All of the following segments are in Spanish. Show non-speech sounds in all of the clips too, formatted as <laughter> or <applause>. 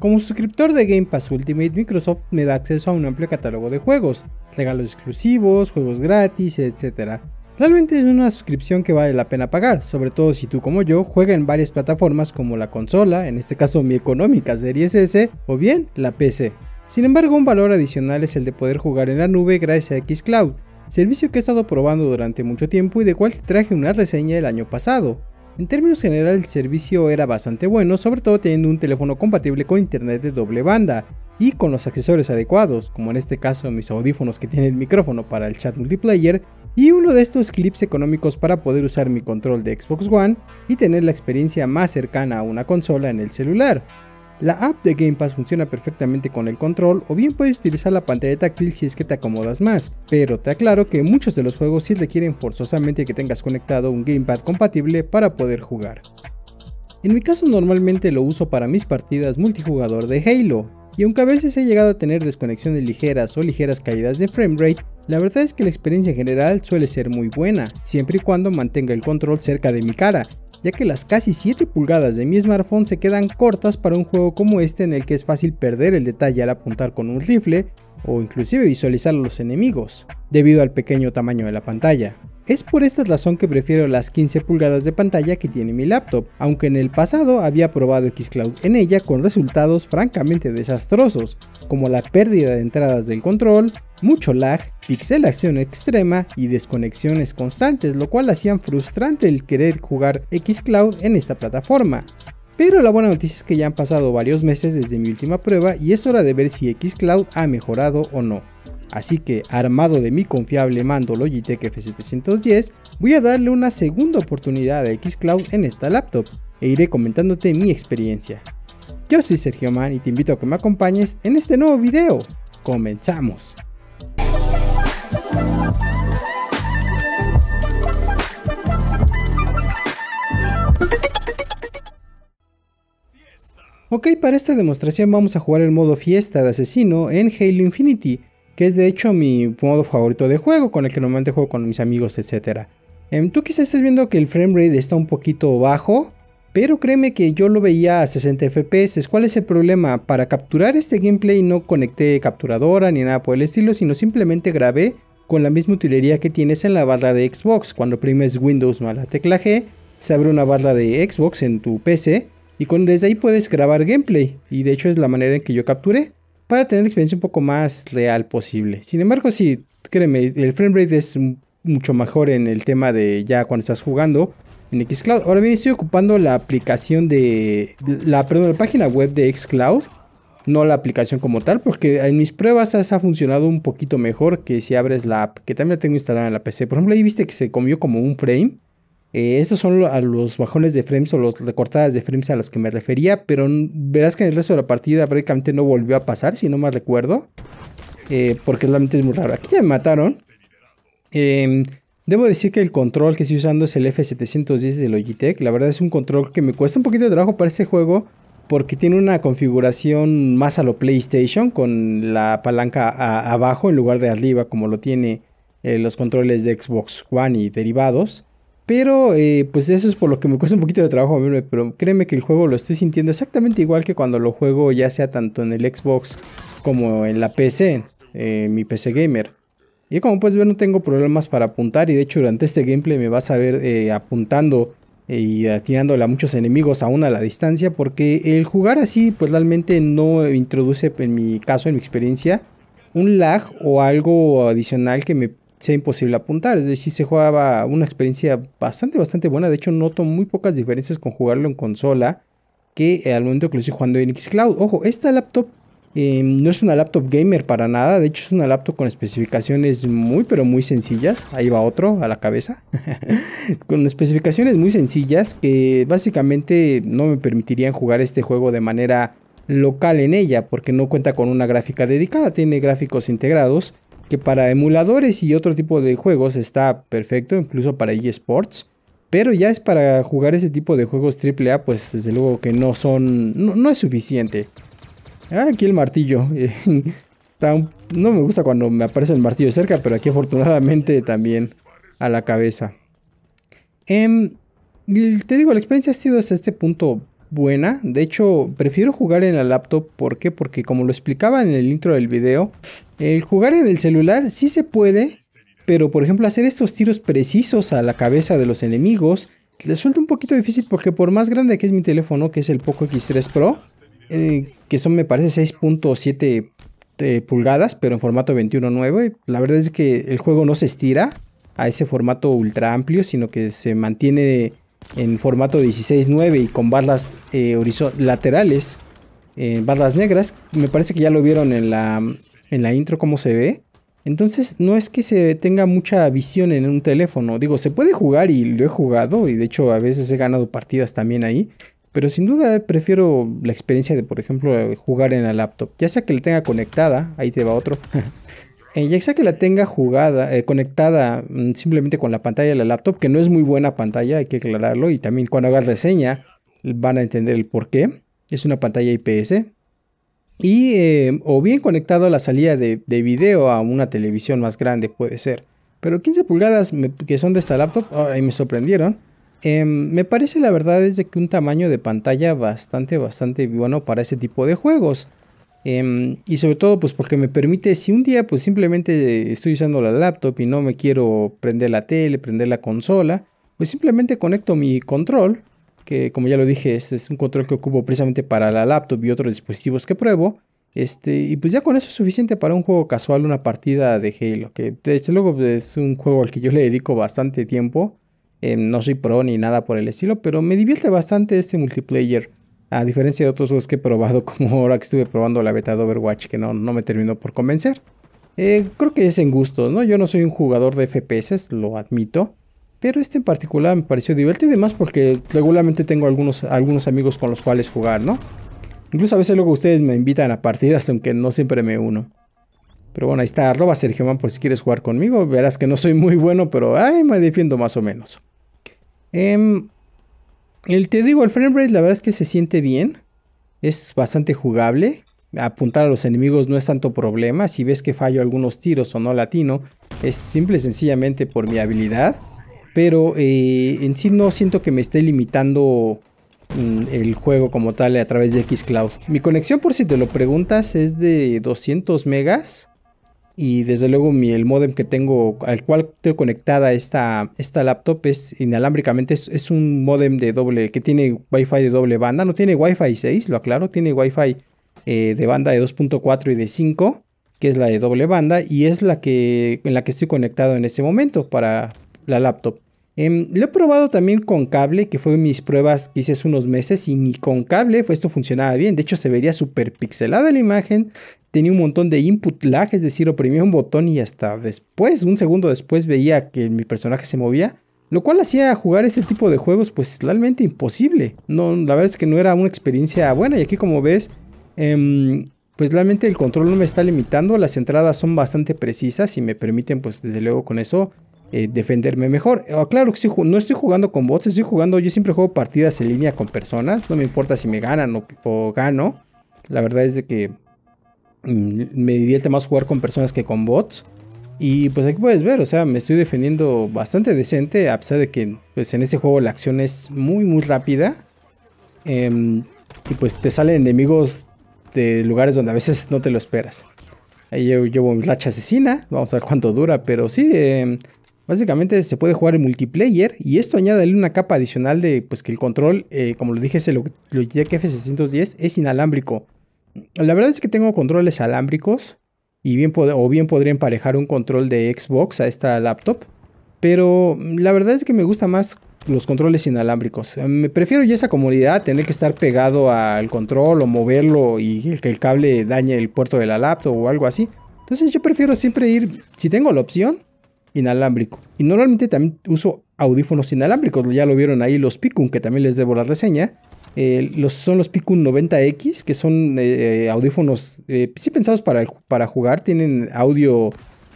Como suscriptor de Game Pass Ultimate, Microsoft me da acceso a un amplio catálogo de juegos, regalos exclusivos, juegos gratis, etc. Realmente es una suscripción que vale la pena pagar, sobre todo si tú como yo juega en varias plataformas como la consola, en este caso mi económica Series S, o bien la PC. Sin embargo, un valor adicional es el de poder jugar en la nube gracias a Xcloud, servicio que he estado probando durante mucho tiempo y de cual traje una reseña el año pasado. En términos generales, el servicio era bastante bueno, sobre todo teniendo un teléfono compatible con internet de doble banda y con los accesorios adecuados, como en este caso mis audífonos que tienen micrófono para el chat multiplayer y uno de estos clips económicos para poder usar mi control de Xbox One y tener la experiencia más cercana a una consola en el celular. La app de Game Pass funciona perfectamente con el control o bien puedes utilizar la pantalla táctil si es que te acomodas más, pero te aclaro que muchos de los juegos sí requieren forzosamente que tengas conectado un gamepad compatible para poder jugar. En mi caso normalmente lo uso para mis partidas multijugador de Halo, y aunque a veces he llegado a tener desconexiones ligeras o ligeras caídas de framerate, la verdad es que la experiencia en general suele ser muy buena, siempre y cuando mantenga el control cerca de mi cara, ya que las casi 7 pulgadas de mi smartphone se quedan cortas para un juego como este en el que es fácil perder el detalle al apuntar con un rifle o inclusive visualizar a los enemigos, debido al pequeño tamaño de la pantalla. Es por esta razón que prefiero las 15 pulgadas de pantalla que tiene mi laptop, aunque en el pasado había probado Xcloud en ella con resultados francamente desastrosos, como la pérdida de entradas del control, mucho lag, pixelación extrema y desconexiones constantes, lo cual hacía frustrante el querer jugar Xcloud en esta plataforma. Pero la buena noticia es que ya han pasado varios meses desde mi última prueba y es hora de ver si Xcloud ha mejorado o no. Así que armado de mi confiable mando Logitech F710, voy a darle una segunda oportunidad a Xcloud en esta laptop e iré comentándote mi experiencia. Yo soy Sergio Man y te invito a que me acompañes en este nuevo video. ¡Comenzamos! Ok, para esta demostración vamos a jugar el modo fiesta de asesino en Halo Infinity, que es de hecho mi modo favorito de juego, con el que normalmente juego con mis amigos, etc. Em, tú quizás estés viendo que el frame está un poquito bajo, pero créeme que yo lo veía a 60 FPS. ¿Cuál es el problema? Para capturar este gameplay no conecté capturadora ni nada por el estilo, sino simplemente grabé con la misma utilería que tienes en la barra de Xbox. Cuando primes Windows más la tecla G, se abre una barra de Xbox en tu PC y con, desde ahí puedes grabar gameplay. Y de hecho es la manera en que yo capturé para tener la experiencia un poco más real posible. Sin embargo, sí, créeme, el frame rate es mucho mejor en el tema de ya cuando estás jugando en Xcloud. Ahora bien, estoy ocupando la aplicación de la perdón, la página web de Xcloud, no la aplicación como tal, porque en mis pruebas ha funcionado un poquito mejor que si abres la app, que también la tengo instalada en la PC. Por ejemplo, ahí viste que se comió como un frame. Eh, estos son los bajones de frames o las recortadas de frames a los que me refería, pero verás que en el resto de la partida prácticamente no volvió a pasar, si no mal recuerdo. Eh, porque realmente es muy raro. Aquí ya me mataron. Em, debo decir que el control que estoy usando es el F710 de Logitech. La verdad es un control que me cuesta un poquito de trabajo para este juego. Porque tiene una configuración más a lo PlayStation. Con la palanca abajo en lugar de arriba. Como lo tiene eh, los controles de Xbox One y derivados. Pero eh, pues eso es por lo que me cuesta un poquito de trabajo, pero créeme que el juego lo estoy sintiendo exactamente igual que cuando lo juego ya sea tanto en el Xbox como en la PC, eh, mi PC gamer. Y como puedes ver no tengo problemas para apuntar y de hecho durante este gameplay me vas a ver eh, apuntando eh, y tirándole a muchos enemigos aún a la distancia porque el jugar así pues realmente no introduce en mi caso, en mi experiencia, un lag o algo adicional que me sea imposible apuntar. Es decir, se jugaba una experiencia bastante, bastante buena. De hecho, noto muy pocas diferencias con jugarlo en consola que al momento que lo estoy jugando en Xcloud. Ojo, esta laptop em, no es una laptop gamer para nada. De hecho, es una laptop con especificaciones muy, pero muy sencillas. Ahí va otro a la cabeza. <laughs> con especificaciones muy sencillas que básicamente no me permitirían jugar este juego de manera local en ella porque no cuenta con una gráfica dedicada, tiene gráficos integrados que para emuladores y otro tipo de juegos está perfecto, incluso para eSports. Pero ya es para jugar ese tipo de juegos AAA, pues desde luego que no son. No, es suficiente. Ah, aquí el martillo. <laughs> no me gusta cuando me aparece el martillo cerca, pero aquí afortunadamente también a la cabeza. Em, te digo, la experiencia ha sido hasta este punto buena. De hecho, prefiero jugar en la laptop. ¿Por qué? Porque como lo explicaba en el intro del video, el jugar en el celular sí se puede, pero por ejemplo hacer estos tiros precisos a la cabeza de los enemigos resulta un poquito difícil porque por más grande que es mi teléfono, que es el Poco X3 Pro, eh, que son me parece 6.7 eh, pulgadas, pero en formato 21.9, la verdad es que el juego no se estira a ese formato ultra amplio, sino que se mantiene en formato 16-9 y con barras eh, laterales, eh, barras negras. Me parece que ya lo vieron en la, en la intro cómo se ve. Entonces no es que se tenga mucha visión en un teléfono. Digo, se puede jugar y lo he jugado y de hecho a veces he ganado partidas también ahí. Pero sin duda prefiero la experiencia de, por ejemplo, jugar en la laptop. Ya sea que la tenga conectada, ahí te va otro. <laughs> Eh, ya sea que la tenga jugada, eh, conectada mm, simplemente con la pantalla de la laptop, que no es muy buena pantalla, hay que aclararlo, y también cuando hagas reseña van a entender el por qué. Es una pantalla IPS. Y eh, o bien conectado a la salida de, video a una televisión más grande puede ser. Pero 15 pulgadas que son de esta laptop, y me sorprendieron. Em, me parece la verdad es de que un tamaño de pantalla bastante, bastante bueno para ese tipo de juegos. Em, y sobre todo, pues porque me permite, si un día pues simplemente estoy usando la laptop y no me quiero prender la tele, prender la consola, pues simplemente conecto mi control, que como ya lo dije, este es un control que ocupo precisamente para la laptop y otros dispositivos que pruebo. Este, y pues ya con eso es suficiente para un juego casual, una partida de Halo, que desde luego es un juego al que yo le dedico bastante tiempo. Em, no soy pro ni nada por el estilo, pero me divierte bastante este multiplayer. A diferencia de otros juegos que he probado, <laughs> como ahora que estuve probando la beta de Overwatch, que no, no me terminó por convencer. Eh, creo que es en gusto, ¿no? Yo no soy un jugador de FPS, lo admito. Pero este en particular me pareció divertido y demás porque regularmente tengo algunos, algunos amigos con los cuales jugar, ¿no? Incluso a veces luego ustedes me invitan a partidas, <laughs> aunque no siempre me uno. Pero bueno, ahí está, arroba Sergio Man por si quieres jugar conmigo. Verás que no soy muy bueno, pero ay, me defiendo más o menos. Eh, el, te digo, el frame rate la verdad es que se siente bien. Es bastante jugable. Apuntar a los enemigos no es tanto problema. Si ves que fallo algunos tiros o no latino, es simple y sencillamente por mi habilidad. Pero eh, en sí no siento que me esté limitando mm, el juego como tal a través de Xcloud. Mi conexión, por si te lo preguntas, es de 200 megas y desde luego mi, el modem que tengo, al cual estoy conectada esta, esta laptop es inalámbricamente, es, un modem de doble, que tiene wifi de doble banda, no tiene Wi-Fi 6, lo aclaro, tiene Wi-Fi eh, de banda de 2.4 y de 5, que es la de doble banda, y es la que, en la que estoy conectado en ese momento para la laptop. Em, lo he probado también con cable, que fue mis pruebas que hice hace unos meses y ni con cable esto funcionaba bien. De hecho, se vería súper pixelada la imagen. Tenía un montón de input lag, es decir, oprimía un botón y hasta después, un segundo después, veía que mi personaje se movía. Lo cual hacía jugar ese tipo de juegos pues realmente imposible. No, la verdad es que no era una experiencia buena. Y aquí como ves, em, pues realmente el control no me está limitando. Las entradas son bastante precisas y me permiten pues desde luego con eso eh, defenderme mejor. Oh, claro que sí, no estoy jugando con bots, estoy jugando, yo siempre juego partidas en línea con personas, no me importa si me ganan o, gano. La verdad es de que mm, me divierte más jugar con personas que con bots. Y pues aquí puedes ver, o sea, me estoy defendiendo bastante decente, a pesar de que pues, en ese juego la acción es muy, muy rápida. Em, y pues te salen enemigos de lugares donde a veces no te lo esperas. Ahí yo llevo mi racha asesina, vamos a ver cuánto dura, pero sí, eh, Básicamente se puede jugar en multiplayer y esto añade una capa adicional de pues que el control, eh, como lo dije, es el Logitech F610 es inalámbrico. La verdad es que tengo controles alámbricos y bien o bien podría emparejar un control de Xbox a esta laptop, pero la verdad es que me gusta más los controles inalámbricos. Eh, me prefiero ya esa comodidad, tener que estar pegado al control o moverlo y que el cable dañe el puerto de la laptop o algo así. Entonces yo prefiero siempre ir, si tengo la opción, inalámbrico. Y normalmente también uso audífonos inalámbricos, ya lo vieron ahí los Picun que también les debo la reseña. Eh, los, son los picun 90X, que son eh, audífonos, eh, pues sí pensados para, para jugar, tienen audio,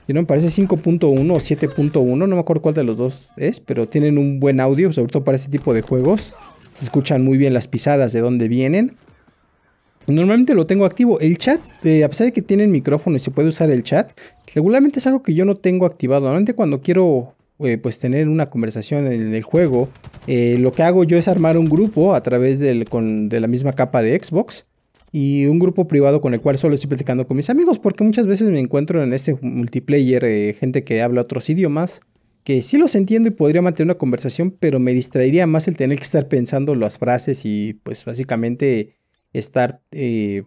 no me parece 5.1 o 7.1, no me acuerdo cuál de los dos es, pero tienen un buen audio, sobre todo para este tipo de juegos. Se escuchan muy bien las pisadas de dónde vienen. Normalmente lo tengo activo. El chat, eh, a pesar de que tiene el micrófono y se puede usar el chat, regularmente es algo que yo no tengo activado. Normalmente cuando quiero eh, pues tener una conversación en el juego, eh, lo que hago yo es armar un grupo a través del, con, de la misma capa de Xbox y un grupo privado con el cual solo estoy platicando con mis amigos porque muchas veces me encuentro en ese multiplayer gente que habla otros idiomas que sí los entiendo y podría mantener una conversación, pero me distraería más el tener que estar pensando las frases y pues básicamente estar, eh,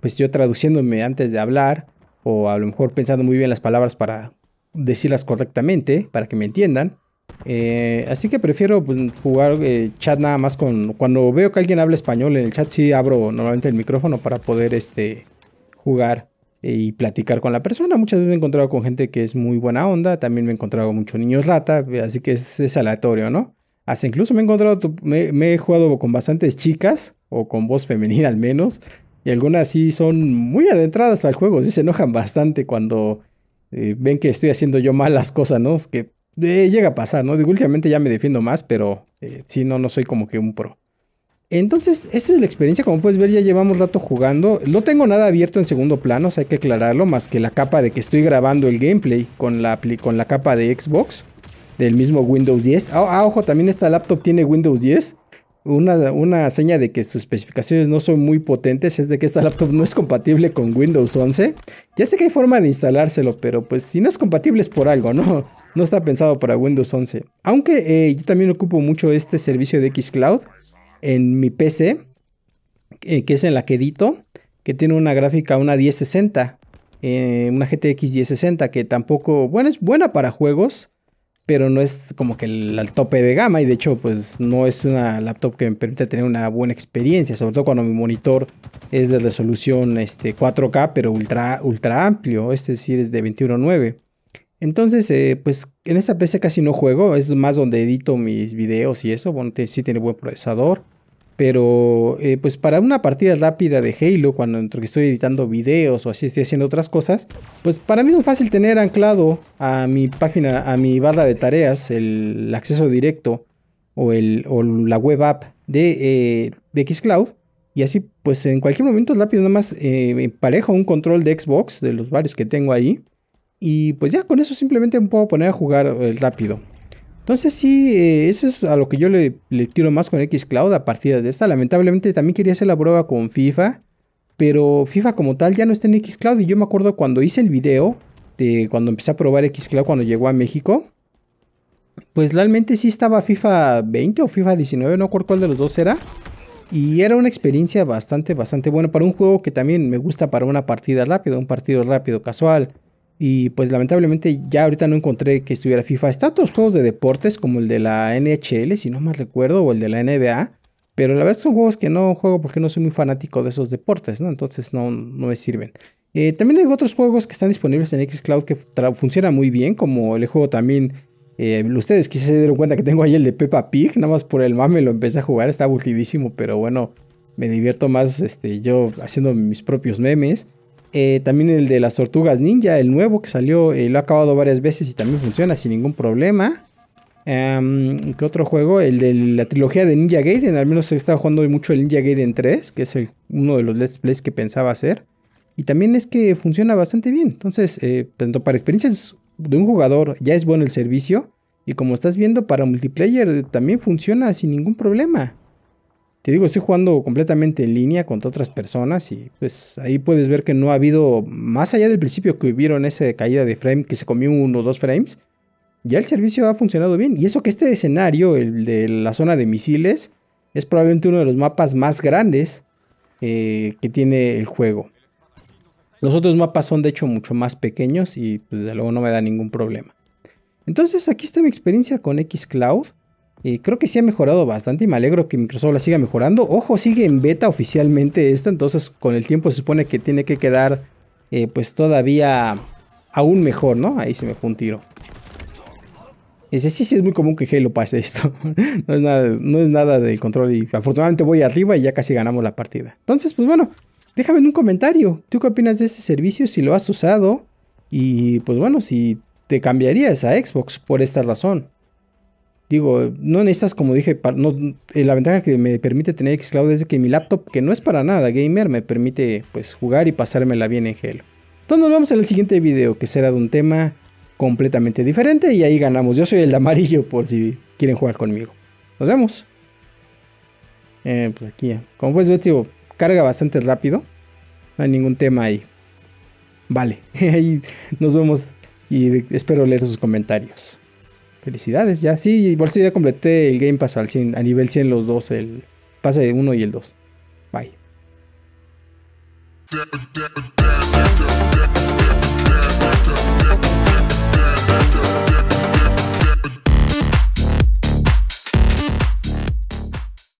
pues yo traduciéndome antes de hablar o a lo mejor pensando muy bien las palabras para decirlas correctamente, para que me entiendan. Eh, así que prefiero pues, jugar eh, chat nada más con... Cuando veo que alguien habla español en el chat, sí abro normalmente el micrófono para poder este, jugar y platicar con la persona. Muchas veces me he encontrado con gente que es muy buena onda, también me he encontrado con muchos niños rata, así que es, aleatorio, ¿no? Hasta incluso me he encontrado, me, he jugado con bastantes chicas o con voz femenina al menos, y algunas sí son muy adentradas al juego, sí se enojan bastante cuando eh, ven que estoy haciendo yo mal las cosas, ¿no? que eh, llega a pasar, ¿no? últimamente ya me defiendo más, pero si eh, sí, no, no soy como que un pro. Entonces, esa es la experiencia, como puedes ver, ya llevamos rato jugando. No tengo nada abierto en segundo plano, o sea, hay que aclararlo, más que la capa de que estoy grabando el gameplay con la, con la capa de Xbox, del mismo Windows 10. Ah, ah, ojo, también esta laptop tiene Windows 10, una, una seña de que sus especificaciones no son muy potentes es de que esta laptop no es compatible con Windows 11. Ya sé que hay forma de instalárselo, pero pues si no es compatible es por algo, ¿no? No está pensado para Windows 11. Aunque eh, yo también ocupo mucho este servicio de Xcloud en mi PC, que es en la que que tiene una gráfica, una 1060, eh, una GTX 1060, que tampoco, bueno, es buena para juegos pero no es como que el, tope de gama y de hecho pues no es una laptop que me permita tener una buena experiencia, sobre todo cuando mi monitor es de resolución este, 4K pero ultra, ultra amplio, es decir, es de 21.9. Entonces, eh, pues en esa PC casi no juego, es más donde edito mis videos y eso, bueno, sí tiene buen procesador, pero eh, pues para una partida rápida de Halo, cuando estoy editando videos o así estoy haciendo otras cosas, pues para mí es muy fácil tener anclado a mi página, a mi barra de tareas, el acceso directo o, la web app eh, de, Xcloud. Y así pues en cualquier momento rápido nada más eh, parejo un control de Xbox, de los varios que tengo ahí. Y pues ya con eso simplemente me puedo poner a jugar eh, rápido. Entonces sí, eh, eso es a lo que yo le, tiro más con Xcloud a partidas de esta. Lamentablemente también quería hacer la prueba con FIFA, pero FIFA como tal ya no está en Xcloud. Y yo me acuerdo cuando hice el video, de cuando empecé a probar Xcloud cuando llegó a México, pues realmente sí estaba FIFA 20 o FIFA 19, no acuerdo cuál de los dos era. Y era una experiencia bastante, bastante buena para un juego que también me gusta para una partida rápida, un partido rápido, casual. Y pues lamentablemente ya ahorita no encontré que estuviera FIFA. Está otros juegos de deportes como el de la NHL, si no mal recuerdo, o el de la NBA. Pero la verdad son juegos que no juego porque no soy muy fanático de esos deportes, ¿no? Entonces no, no me sirven. Eh, también hay otros juegos que están disponibles en Xcloud que funcionan muy bien, como el juego también... Eh, ustedes quizás se dieron cuenta que tengo ahí el de Peppa Pig, nada más por el mame lo empecé a jugar, está aburridísimo, pero bueno, me divierto más este, yo haciendo mis propios memes. Eh, también el de las tortugas ninja, el nuevo que salió, eh, lo ha acabado varias veces y también funciona sin ningún problema. Em, ¿Qué otro juego? El de la trilogía de Ninja Gaiden. Al menos he estado jugando mucho el Ninja Gaiden 3, que es uno de los Let's Plays que pensaba hacer. Y también es que funciona bastante bien. Entonces, eh, tanto para experiencias de un jugador ya es bueno el servicio. Y como estás viendo, para multiplayer también funciona sin ningún problema. Te digo, estoy jugando completamente en línea contra otras personas y pues ahí puedes ver que no ha habido, más allá del principio que hubieron esa caída de frame, que se comió uno o dos frames, ya el servicio ha funcionado bien. Y eso que este escenario, el de la zona de misiles, es probablemente uno de los mapas más grandes eh, que tiene el juego. Los otros mapas son de hecho mucho más pequeños y pues desde luego no me da ningún problema. Entonces aquí está mi experiencia con xCloud. Eh, creo que sí ha mejorado bastante y me alegro que Microsoft la siga mejorando. Ojo, sigue en beta oficialmente esto, entonces con el tiempo se supone que tiene que quedar eh, pues todavía aún mejor, ¿no? Ahí se me fue un tiro. Ese sí, sí, es muy común que Halo pase esto. <laughs> no, es nada, no es nada del control y afortunadamente voy arriba y ya casi ganamos la partida. Entonces, pues bueno, déjame en un comentario. ¿Tú qué opinas de este servicio? Si lo has usado y pues bueno, si te cambiarías a Xbox por esta razón. Digo, no necesitas, como dije, eh, la ventaja que me permite tener Xcloud es que mi laptop, que no es para nada gamer, me permite pues jugar y pasármela bien en Halo. Entonces nos vemos en el siguiente video, que será de un tema completamente diferente y ahí ganamos. Yo soy el de amarillo por si quieren jugar conmigo. Nos vemos. Eh, pues aquí, como puedes ver, carga bastante rápido. No hay ningún tema ahí. Vale, <laughs> ahí nos vemos y espero leer sus comentarios. Felicidades, ya. Sí, por eso ya completé el Game Pass al 100, a nivel 100 los dos, el pase 1 y el 2. Bye.